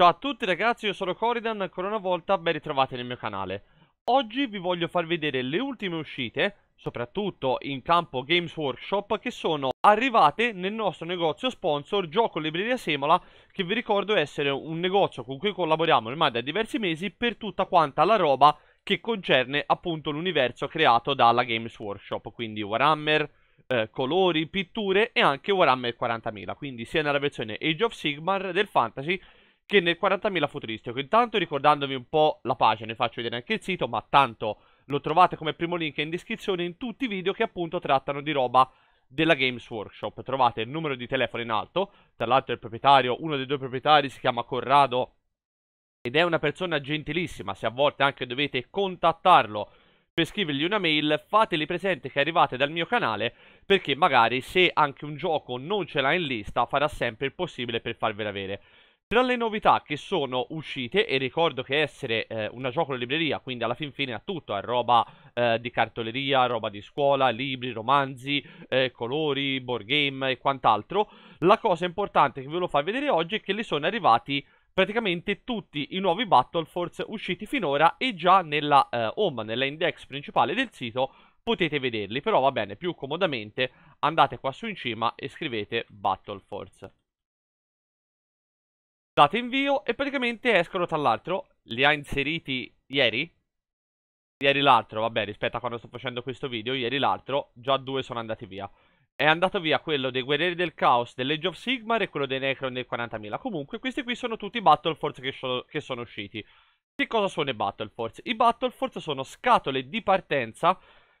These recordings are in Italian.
Ciao a tutti ragazzi, io sono Coridan, ancora una volta ben ritrovati nel mio canale. Oggi vi voglio far vedere le ultime uscite, soprattutto in campo Games Workshop, che sono arrivate nel nostro negozio sponsor Gioco Libreria Semola, che vi ricordo essere un negozio con cui collaboriamo ormai da diversi mesi per tutta quanta la roba che concerne appunto l'universo creato dalla Games Workshop, quindi Warhammer, eh, colori, pitture e anche Warhammer 40.000, quindi sia nella versione Age of Sigmar del Fantasy che nel 40.000 futuristico. Ecco, intanto ricordandovi un po' la pagina, vi faccio vedere anche il sito, ma tanto lo trovate come primo link in descrizione in tutti i video che appunto trattano di roba della Games Workshop. Trovate il numero di telefono in alto, tra l'altro il proprietario, uno dei due proprietari si chiama Corrado ed è una persona gentilissima, se a volte anche dovete contattarlo per scrivergli una mail, fateli presente che arrivate dal mio canale perché magari se anche un gioco non ce l'ha in lista farà sempre il possibile per farvela avere. Tra le novità che sono uscite, e ricordo che essere eh, una gioco libreria, quindi alla fin fine ha tutto, è roba eh, di cartoleria, roba di scuola, libri, romanzi, eh, colori, board game e quant'altro, la cosa importante che ve lo fa vedere oggi è che le sono arrivati praticamente tutti i nuovi Battle Force usciti finora e già nella eh, home, nella index principale del sito potete vederli, però va bene, più comodamente andate qua su in cima e scrivete Battle Force date invio e praticamente escono tra l'altro, li ha inseriti ieri, ieri l'altro, vabbè rispetto a quando sto facendo questo video, ieri l'altro, già due sono andati via. È andato via quello dei Guerrieri del Caos, dell'Age of Sigmar e quello dei Necron del 40.000. Comunque questi qui sono tutti i Battle Force che, che sono usciti. Che cosa sono i Battle Force? I Battle Force sono scatole di partenza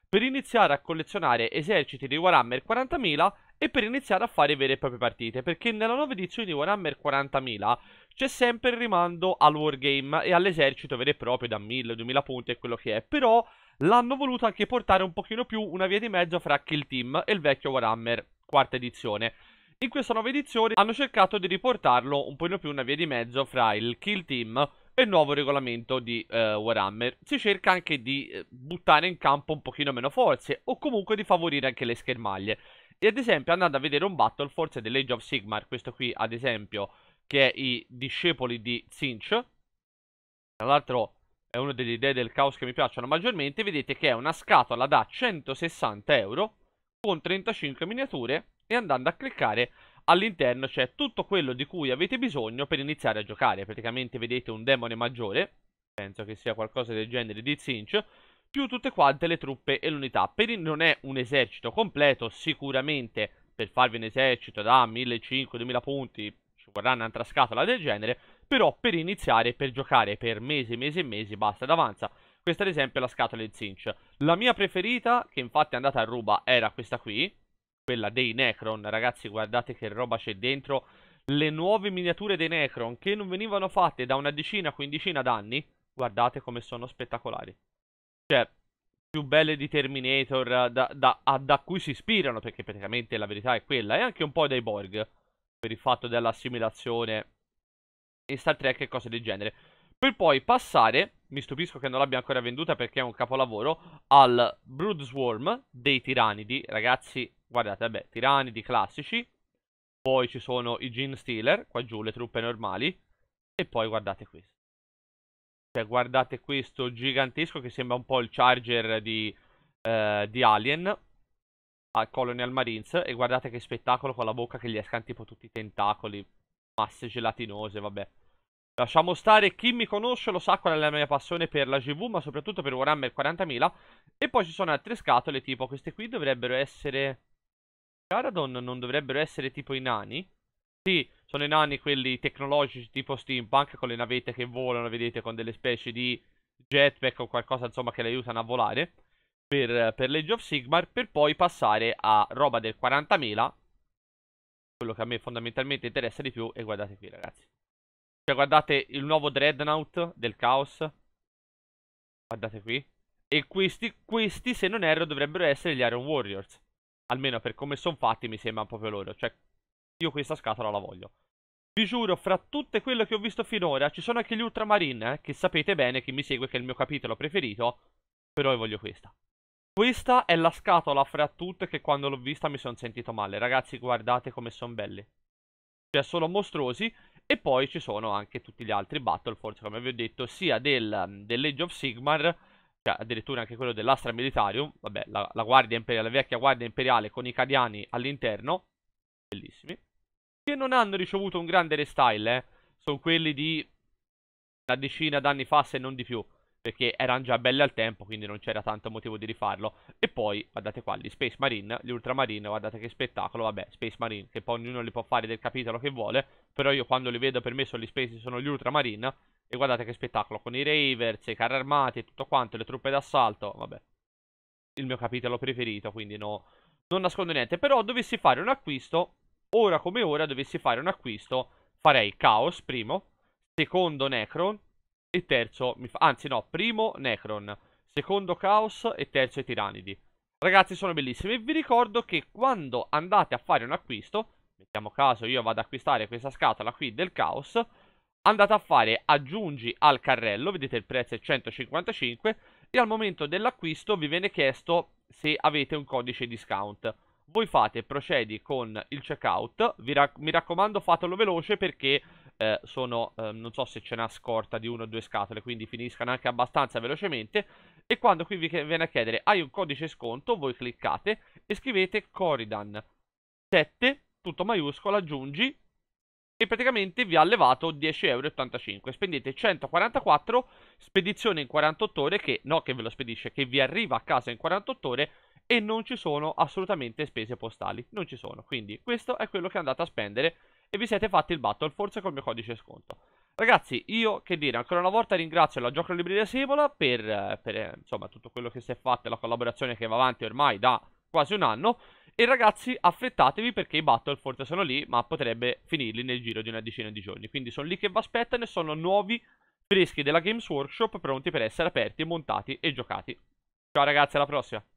per iniziare a collezionare eserciti di Warhammer 40.000 e per iniziare a fare vere e proprie partite, perché nella nuova edizione di Warhammer 40.000 c'è sempre il rimando al wargame e all'esercito vero e proprio da 1000-2000 punti e quello che è, però l'hanno voluto anche portare un pochino più una via di mezzo fra Kill Team e il vecchio Warhammer quarta edizione. In questa nuova edizione hanno cercato di riportarlo un pochino più una via di mezzo fra il Kill Team e nuovo regolamento di eh, Warhammer. Si cerca anche di eh, buttare in campo un pochino meno forze o comunque di favorire anche le schermaglie. E ad esempio andando a vedere un battle forse dell'Age of Sigmar, questo qui ad esempio che è i discepoli di Cinch, tra l'altro è una delle idee del caos che mi piacciono maggiormente, vedete che è una scatola da 160 euro con 35 miniature e andando a cliccare all'interno c'è tutto quello di cui avete bisogno per iniziare a giocare. Praticamente vedete un demone maggiore, penso che sia qualcosa del genere di Zinch, più tutte quante le truppe e l'unità. Per il non è un esercito completo, sicuramente per farvi un esercito da 1500-2000 punti ci vorrà un'altra scatola del genere, però per iniziare, per giocare per mesi, mesi e mesi, basta ed avanza. Questa ad esempio è la scatola di Zinch. La mia preferita, che infatti è andata a ruba, era questa qui, quella dei Necron. Ragazzi, guardate che roba c'è dentro. Le nuove miniature dei Necron che non venivano fatte da una decina, quindicina d'anni. Guardate come sono spettacolari. Cioè, più belle di Terminator da, da, a, da cui si ispirano, perché praticamente la verità è quella. E anche un po' dei Borg, per il fatto dell'assimilazione in Star Trek e cose del genere. Per poi passare mi stupisco che non l'abbia ancora venduta perché è un capolavoro, al Brood Swarm dei Tiranidi, ragazzi, guardate, vabbè, Tiranidi classici, poi ci sono i Gene Stealer, qua giù le truppe normali, e poi guardate questo. Cioè, guardate questo gigantesco che sembra un po' il Charger di, eh, di Alien, al Colonial Marines, e guardate che spettacolo con la bocca che gli escano tipo tutti i tentacoli, masse gelatinose, vabbè. Lasciamo stare, chi mi conosce lo sa qual è la mia passione per la GV, ma soprattutto per Warhammer 40.000. E poi ci sono altre scatole, tipo queste qui dovrebbero essere... Caradon non dovrebbero essere tipo i nani? Sì, sono i nani quelli tecnologici tipo steampunk con le navette che volano, vedete, con delle specie di jetpack o qualcosa insomma che le aiutano a volare per, per Age of Sigmar per poi passare a roba del 40.000 quello che a me fondamentalmente interessa di più e guardate qui ragazzi cioè, guardate il nuovo Dreadnought del Caos. Guardate qui. E questi, questi, se non erro, dovrebbero essere gli Iron Warriors. Almeno per come sono fatti mi sembra proprio loro. Cioè, io questa scatola la voglio. Vi giuro, fra tutte quelle che ho visto finora, ci sono anche gli Ultramarine, eh, che sapete bene, chi mi segue, che è il mio capitolo preferito. Però io voglio questa. Questa è la scatola fra tutte che quando l'ho vista mi sono sentito male. Ragazzi, guardate come sono belli. Cioè, sono mostruosi e poi ci sono anche tutti gli altri Battle Force, come vi ho detto, sia del, mm, dell'Age of Sigmar, cioè addirittura anche quello dell'Astra Militarium, vabbè, la, la, guardia imperiale, la vecchia guardia imperiale con i cadiani all'interno, bellissimi, che non hanno ricevuto un grande restyle, eh. sono quelli di una decina d'anni fa, se non di più perché erano già belle al tempo, quindi non c'era tanto motivo di rifarlo. E poi, guardate qua, gli Space Marine, gli Ultramarine, guardate che spettacolo, vabbè, Space Marine, che poi ognuno li può fare del capitolo che vuole, però io quando li vedo per me sono gli Space, sono gli Ultramarine, e guardate che spettacolo, con i Ravers, i carri armati, tutto quanto, le truppe d'assalto, vabbè, il mio capitolo preferito, quindi no, non nascondo niente. Però dovessi fare un acquisto, ora come ora dovessi fare un acquisto, farei Chaos, primo, secondo Necron, e terzo, mi fa... anzi no, primo Necron, secondo Chaos e terzo i Tiranidi. Ragazzi sono bellissimi e vi ricordo che quando andate a fare un acquisto, mettiamo caso io vado ad acquistare questa scatola qui del Chaos, andate a fare aggiungi al carrello, vedete il prezzo è 155 e al momento dell'acquisto vi viene chiesto se avete un codice discount voi fate procedi con il checkout, rac mi raccomando fatelo veloce perché eh, sono, eh, non so se ce n'è scorta di una o due scatole, quindi finiscano anche abbastanza velocemente e quando qui vi viene a chiedere hai un codice sconto, voi cliccate e scrivete Coridan 7, tutto maiuscolo, aggiungi e praticamente vi ha levato 10,85€. Spendete 144, spedizione in 48 ore, che no che ve lo spedisce, che vi arriva a casa in 48 ore e non ci sono assolutamente spese postali, non ci sono, quindi questo è quello che andate a spendere e vi siete fatti il battle forse col mio codice sconto. Ragazzi, io che dire, ancora una volta ringrazio la Gioco Libreria Sevola per, per eh, insomma, tutto quello che si è fatto e la collaborazione che va avanti ormai da quasi un anno. E ragazzi, affrettatevi perché i battle forse sono lì, ma potrebbe finirli nel giro di una decina di giorni. Quindi sono lì che vi aspettano e sono nuovi freschi della Games Workshop pronti per essere aperti, montati e giocati. Ciao ragazzi, alla prossima!